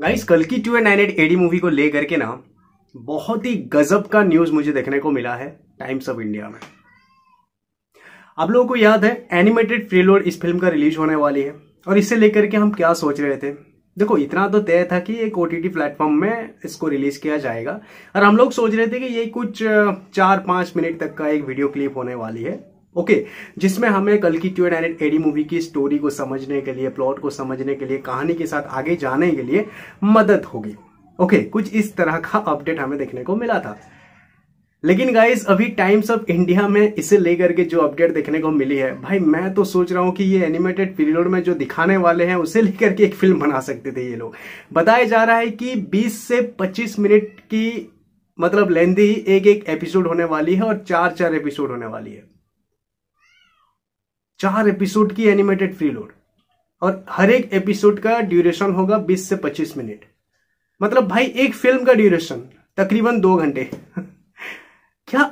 guys कल की two and nine eight AD movie को लेकर के ना बहुत ही गजब का न्यूज मुझे देखने को मिला है टाइम्स ऑफ इंडिया में आप लोगों को याद है एनिमेटेड फ्रीलोड इस फिल्म का रिलीज होने वाली है और इससे लेकर के हम क्या सोच रहे थे देखो इतना तो तय था कि एक ओ टी प्लेटफॉर्म में इसको रिलीज किया जाएगा और हम लोग सोच रहे थे कि ये कुछ चार पांच मिनट तक का एक वीडियो क्लिप होने वाली है ओके okay, जिसमें हमें कल की ट्वेट एंड एडी मूवी की स्टोरी को समझने के लिए प्लॉट को समझने के लिए कहानी के साथ आगे जाने के लिए मदद होगी ओके okay, कुछ इस तरह का अपडेट हमें देखने को मिला था लेकिन गाइज अभी टाइम्स ऑफ इंडिया में इसे लेकर के जो अपडेट देखने को मिली है भाई मैं तो सोच रहा हूँ कि ये एनिमेटेड पीरियड में जो दिखाने वाले हैं उसे लेकर के एक फिल्म बना सकते थे ये लोग बताया जा रहा है कि 20 से 25 मिनट की मतलब लेंदी एक एक एपिसोड होने वाली है और चार चार एपिसोड होने वाली है चार एपिसोड की एनिमेटेड फ्रीलोड और हर एक एपिसोड का ड्यूरेशन होगा 20 से 25 मिनट मतलब भाई एक फिल्म का ड्यूरेशन तकरीबन दो घंटे क्या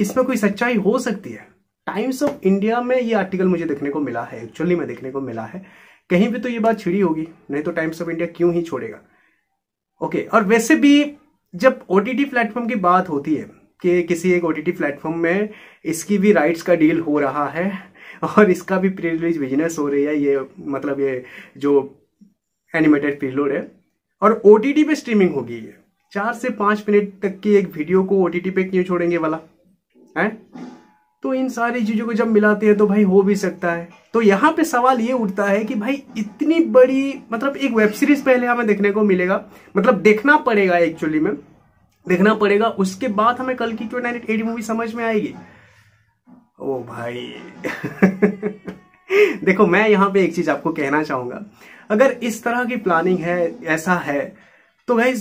इसमें कोई सच्चाई हो सकती है टाइम्स ऑफ इंडिया में ये आर्टिकल मुझे देखने को मिला है एक्चुअली में देखने को मिला है कहीं भी तो ये बात छिड़ी होगी नहीं तो टाइम्स ऑफ इंडिया क्यों ही छोड़ेगा ओके okay, और वैसे भी जब ओ टी प्लेटफॉर्म की बात होती है कि किसी एक ओ टी प्लेटफॉर्म में इसकी भी राइट्स का डील हो रहा है और इसका भी प्री रिलीज बिजनेस हो रही है ये मतलब ये जो एनिमेटेड पिलोड है और ओ पे स्ट्रीमिंग होगी ये चार से पाँच मिनट तक की एक वीडियो को ओ पे क्यों छोड़ेंगे वाला है तो इन सारी चीज़ों को जब मिलाते हैं तो भाई हो भी सकता है तो यहाँ पे सवाल ये उठता है कि भाई इतनी बड़ी मतलब एक वेब सीरीज पहले हमें देखने को मिलेगा मतलब देखना पड़ेगा एक्चुअली में देखना पड़ेगा उसके बाद हमें कल की टू नाइन एट मूवी समझ में आएगी ओ भाई देखो मैं यहाँ पे एक चीज आपको कहना चाहूंगा अगर इस तरह की प्लानिंग है ऐसा है तो भाई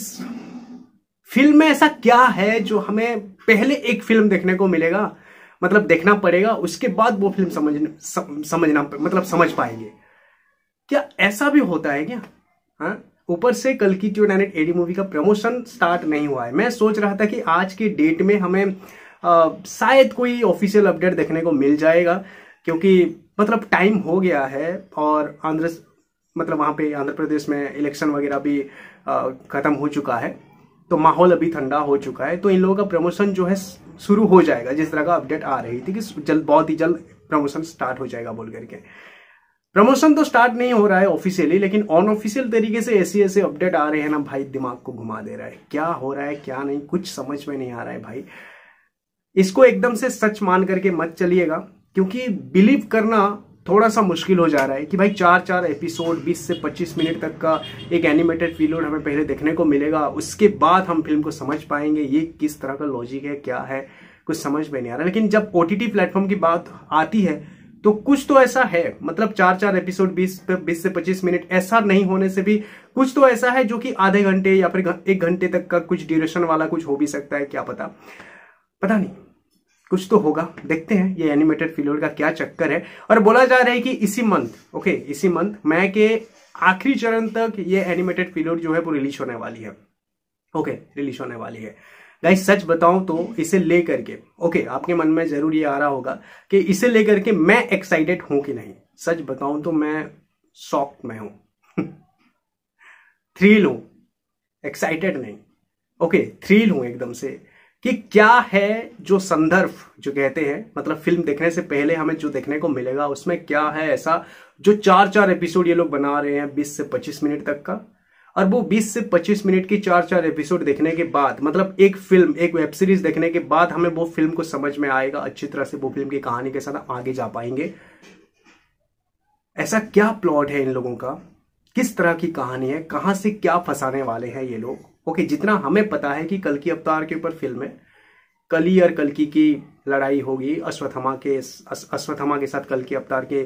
फिल्म में ऐसा क्या है जो हमें पहले एक फिल्म देखने को मिलेगा मतलब देखना पड़ेगा उसके बाद वो फिल्म समझ समझना मतलब समझ पाएंगे क्या ऐसा भी होता है क्या हाँ ऊपर से कल की ट्यू नाइन एडी मूवी का प्रमोशन स्टार्ट नहीं हुआ है मैं सोच रहा था कि आज के डेट में हमें शायद कोई ऑफिशियल अपडेट देखने को मिल जाएगा क्योंकि मतलब टाइम हो गया है और आंध्र मतलब वहाँ पे आंध्र प्रदेश में इलेक्शन वगैरह भी ख़त्म हो चुका है तो माहौल अभी ठंडा हो चुका है तो इन लोगों का प्रमोशन जो है शुरू हो जाएगा जिस तरह का अपडेट आ रही थी कि जल्द बहुत ही जल्द प्रमोशन स्टार्ट हो जाएगा बोल करके प्रमोशन तो स्टार्ट नहीं हो रहा है ऑफिशियली लेकिन ऑन ऑफिशियल तरीके से ऐसे ऐसे अपडेट आ रहे हैं ना भाई दिमाग को घुमा दे रहा है क्या हो रहा है क्या नहीं कुछ समझ में नहीं आ रहा है भाई इसको एकदम से सच मान करके मत चलिएगा क्योंकि बिलीव करना थोड़ा सा मुश्किल हो जा रहा है कि भाई चार चार एपिसोड 20 से 25 मिनट तक का एक एनिमेटेड पीरियड हमें पहले देखने को मिलेगा उसके बाद हम फिल्म को समझ पाएंगे ये किस तरह का लॉजिक है क्या है कुछ समझ में नहीं आ रहा लेकिन जब ओ टी प्लेटफॉर्म की बात आती है तो कुछ तो ऐसा है मतलब चार चार एपिसोड 20 बीस से 25 मिनट ऐसा नहीं होने से भी कुछ तो ऐसा है जो कि आधे घंटे या फिर एक घंटे तक का कुछ ड्यूरेशन वाला कुछ हो भी सकता है क्या पता पता नहीं कुछ तो होगा देखते हैं ये एनिमेटेड फिलोर का क्या चक्कर है और बोला जा रहा है कि इसी मंथ ओके इसी मंथ मैं के आखिरी चरण तक ये एनिमेटेड फिलोड जो है वो रिलीज होने वाली है ओके रिलीज होने वाली है गाइस सच बताऊं तो इसे ले करके ओके आपके मन में जरूर ये आ रहा होगा कि इसे लेकर के मैं एक्साइटेड हूं कि नहीं सच बताऊं तो मैं शॉक में हूं थ्रिल हूं एक्साइटेड नहीं ओके थ्रिल हूं एकदम से कि क्या है जो संदर्भ जो कहते हैं मतलब फिल्म देखने से पहले हमें जो देखने को मिलेगा उसमें क्या है ऐसा जो चार चार एपिसोड ये लोग बना रहे हैं बीस से पच्चीस मिनट तक का और वो 20 से 25 मिनट की चार चार एपिसोड देखने के बाद मतलब एक फिल्म एक वेब सीरीज देखने के बाद हमें वो फिल्म को समझ में आएगा अच्छी तरह से वो फिल्म की कहानी के साथ आगे जा पाएंगे ऐसा क्या प्लॉट है इन लोगों का किस तरह की कहानी है कहां से क्या फंसाने वाले हैं ये लोग ओके जितना हमें पता है कि कल की अवतार के ऊपर फिल्म है कली और कलकी की लड़ाई होगी अश्वत्थमा के अश्वत्थमा के साथ कल अवतार के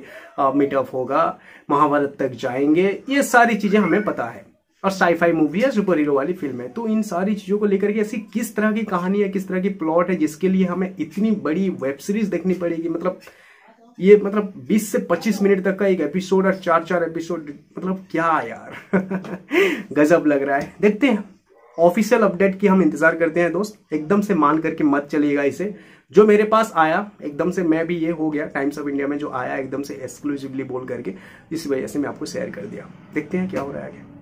मीटअप होगा महाभारत तक जाएंगे ये सारी चीजें हमें पता है और साईफाई मूवी है सुपर हीरो वाली फिल्म है तो इन सारी चीजों को लेकर के ऐसी किस तरह की कहानी है किस तरह की प्लॉट है जिसके लिए हमें इतनी बड़ी वेब सीरीज देखनी पड़ेगी मतलब ये मतलब 20 से 25 मिनट तक का एक एपिसोड और चार चार एपिसोड मतलब क्या यार गजब लग रहा है देखते हैं ऑफिशियल अपडेट की हम इंतजार करते हैं दोस्त एकदम से मान करके मत चलिएगा इसे जो मेरे पास आया एकदम से मैं भी ये हो गया टाइम्स ऑफ इंडिया में जो आया एकदम से एक्सक्लूसिवली बोल करके इस वजह से मैं आपको शेयर कर दिया देखते हैं क्या हो रहा है क्या